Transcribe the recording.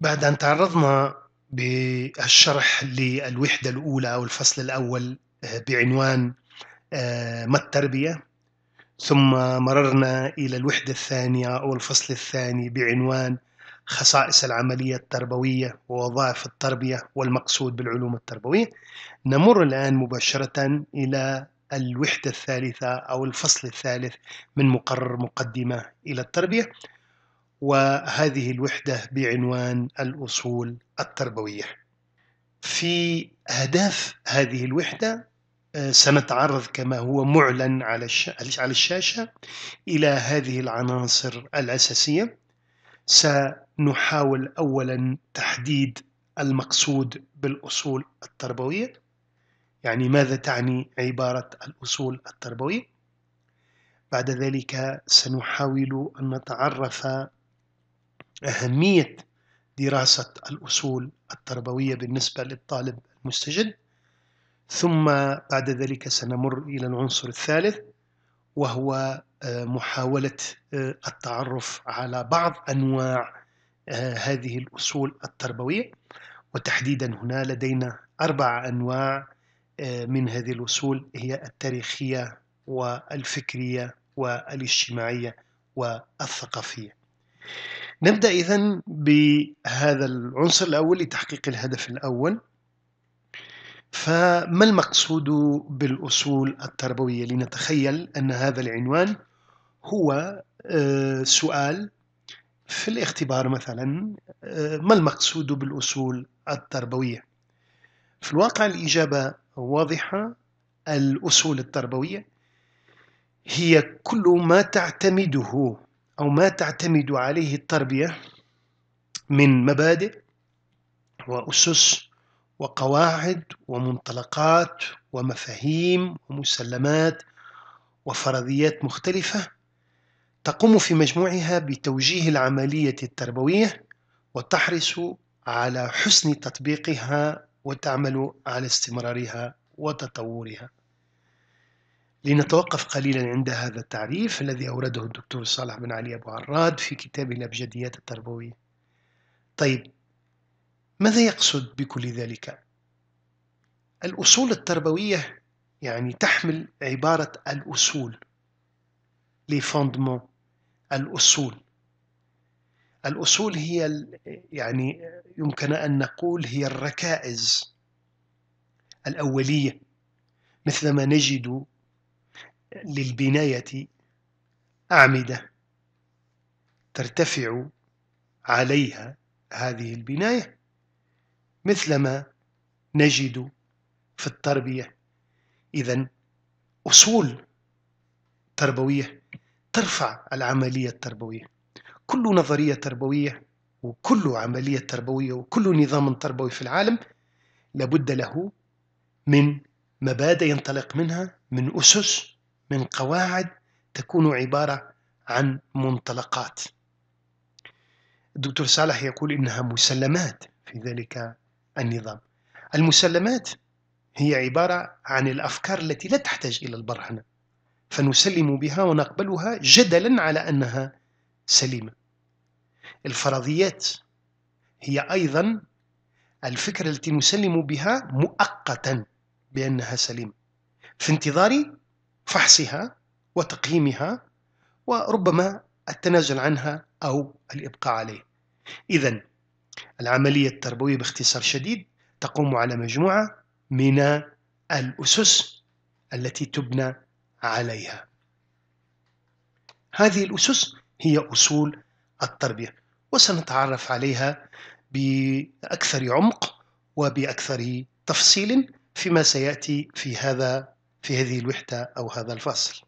بعد أن تعرضنا بالشرح للوحدة الأولى أو الفصل الأول آه، بعنوان آه، ما التربية ثم مررنا إلى الوحدة الثانية أو الفصل الثاني بعنوان خصائص العملية التربوية ووظائف التربية والمقصود بالعلوم التربوية نمر الآن مباشرة إلى الوحدة الثالثة أو الفصل الثالث من مقرر مقدمة إلى التربية وهذه الوحدة بعنوان الأصول التربوية في أهداف هذه الوحدة آه، سنتعرض كما هو معلن على على الشاشة إلى هذه العناصر الأساسية سنحاول أولا تحديد المقصود بالأصول التربوية يعني ماذا تعني عبارة الأصول التربوية بعد ذلك سنحاول أن نتعرف أهمية دراسة الأصول التربوية بالنسبة للطالب المستجد ثم بعد ذلك سنمر إلى العنصر الثالث وهو آه، محاولة آه، التعرف على بعض أنواع آه، هذه الأصول التربوية وتحديدا هنا لدينا أربع أنواع من هذه الأصول هي التاريخية والفكرية والاجتماعية والثقافية نبدأ إذا بهذا العنصر الأول لتحقيق الهدف الأول فما المقصود بالأصول التربوية لنتخيل أن هذا العنوان هو آه، سؤال في الاختبار مثلا آه، ما المقصود بالأصول التربوية في الواقع الإجابة واضحة الأصول التربوية هي كل ما تعتمده أو ما تعتمد عليه التربية من مبادئ وأسس وقواعد ومنطلقات ومفاهيم ومسلمات وفرضيات مختلفة تقوم في مجموعها بتوجيه العملية التربوية وتحرص على حسن تطبيقها وتعمل على استمرارها وتطورها لنتوقف قليلا عند هذا التعريف الذي أورده الدكتور صالح بن علي أبو عراد في كتابه الأبجديات التربوية طيب ماذا يقصد بكل ذلك؟ الأصول التربوية يعني تحمل عبارة الأصول لي فوندمون الأصول الأصول هي يعني يمكن أن نقول هي الركائز الأولية مثلما نجد للبناية أعمدة ترتفع عليها هذه البناية مثلما نجد في التربية إذا أصول تربوية ترفع العملية التربوية كل نظرية تربوية وكل عملية تربوية وكل نظام تربوي في العالم لابد له من مبادئ ينطلق منها من أسس من قواعد تكون عبارة عن منطلقات الدكتور صالح يقول إنها مسلمات في ذلك النظام المسلمات هي عبارة عن الأفكار التي لا تحتاج إلى البرهنة فنسلم بها ونقبلها جدلا على أنها سليمة الفرضيات هي أيضا الفكرة التي نسلم بها مؤقتا بأنها سليمة في انتظار فحصها وتقييمها وربما التنازل عنها أو الإبقاء عليه إذا العملية التربوية باختصار شديد تقوم على مجموعة من الأسس التي تبنى عليها هذه الأسس هي أصول التربية وسنتعرف عليها بأكثر عمق وبأكثر تفصيل فيما سيأتي في هذا في هذه الوحدة أو هذا الفصل